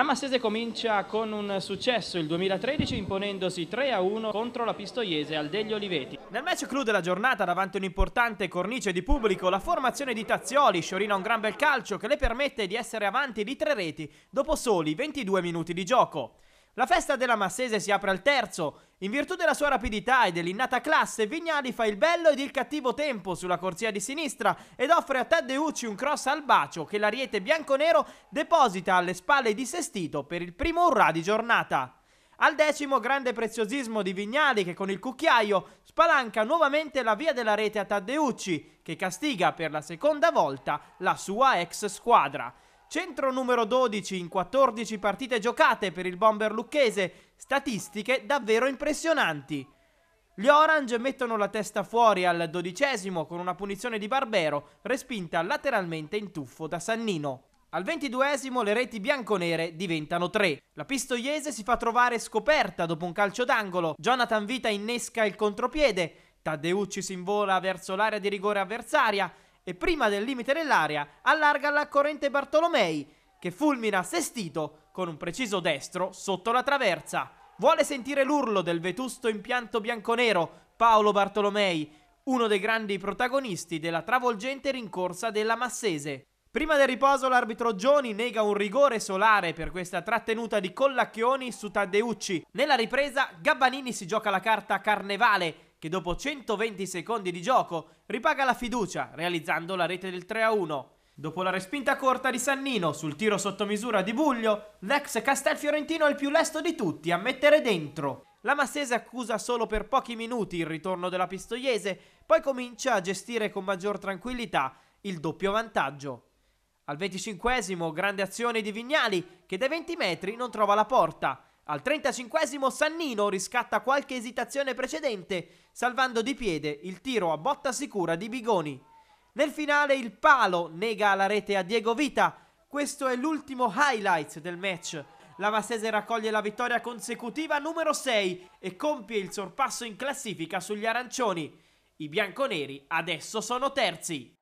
La Massese comincia con un successo il 2013 imponendosi 3-1 contro la Pistoiese al degli Oliveti. Nel match clou della giornata davanti a un'importante cornice di pubblico la formazione di Tazioli sciorina un gran bel calcio che le permette di essere avanti di tre reti dopo soli 22 minuti di gioco. La festa della Massese si apre al terzo. In virtù della sua rapidità e dell'innata classe, Vignali fa il bello ed il cattivo tempo sulla corsia di sinistra ed offre a Taddeucci un cross al bacio che l'ariete bianconero deposita alle spalle di Sestito per il primo urrà di giornata. Al decimo grande preziosismo di Vignali che con il cucchiaio spalanca nuovamente la via della rete a Taddeucci che castiga per la seconda volta la sua ex squadra. Centro numero 12 in 14 partite giocate per il bomber lucchese, statistiche davvero impressionanti. Gli Orange mettono la testa fuori al dodicesimo con una punizione di Barbero, respinta lateralmente in tuffo da Sannino. Al ventiduesimo le reti bianconere diventano tre. La Pistoiese si fa trovare scoperta dopo un calcio d'angolo. Jonathan Vita innesca il contropiede. Taddeucci si invola verso l'area di rigore avversaria e prima del limite dell'area allarga la corrente Bartolomei che fulmina Sestito con un preciso destro sotto la traversa. Vuole sentire l'urlo del vetusto impianto bianconero Paolo Bartolomei, uno dei grandi protagonisti della travolgente rincorsa della Massese. Prima del riposo l'arbitro Gioni nega un rigore solare per questa trattenuta di Collacchioni su Taddeucci. Nella ripresa Gabbanini si gioca la carta Carnevale che dopo 120 secondi di gioco ripaga la fiducia realizzando la rete del 3-1. Dopo la respinta corta di Sannino sul tiro sotto misura di Buglio, l'ex Castelfiorentino è il più lesto di tutti a mettere dentro. La Massese accusa solo per pochi minuti il ritorno della Pistoiese, poi comincia a gestire con maggior tranquillità il doppio vantaggio. Al 25 grande azione di Vignali, che dai 20 metri non trova la porta. Al 35 Sannino riscatta qualche esitazione precedente, salvando di piede il tiro a botta sicura di Bigoni. Nel finale il palo nega la rete a Diego Vita. Questo è l'ultimo highlight del match. La Vassese raccoglie la vittoria consecutiva numero 6 e compie il sorpasso in classifica sugli arancioni. I bianconeri adesso sono terzi.